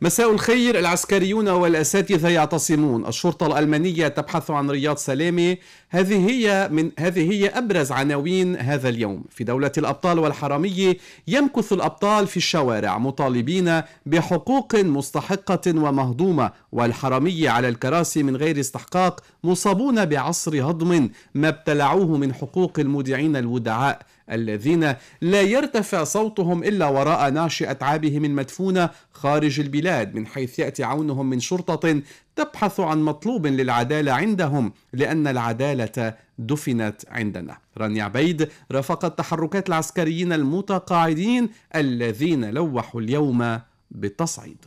مساء الخير العسكريون والاساتذه يعتصمون الشرطه الالمانيه تبحث عن رياض سلامه هذه هي من هذه هي ابرز عناوين هذا اليوم في دوله الابطال والحراميه يمكث الابطال في الشوارع مطالبين بحقوق مستحقه ومهضومه والحراميه على الكراسي من غير استحقاق مصابون بعصر هضم ما ابتلعوه من حقوق المودعين الودعاء الذين لا يرتفع صوتهم إلا وراء ناشئه أتعابهم المدفونة خارج البلاد من حيث يأتي عونهم من شرطة تبحث عن مطلوب للعدالة عندهم لأن العدالة دفنت عندنا رانيا عبيد رافقت تحركات العسكريين المتقاعدين الذين لوحوا اليوم بالتصعيد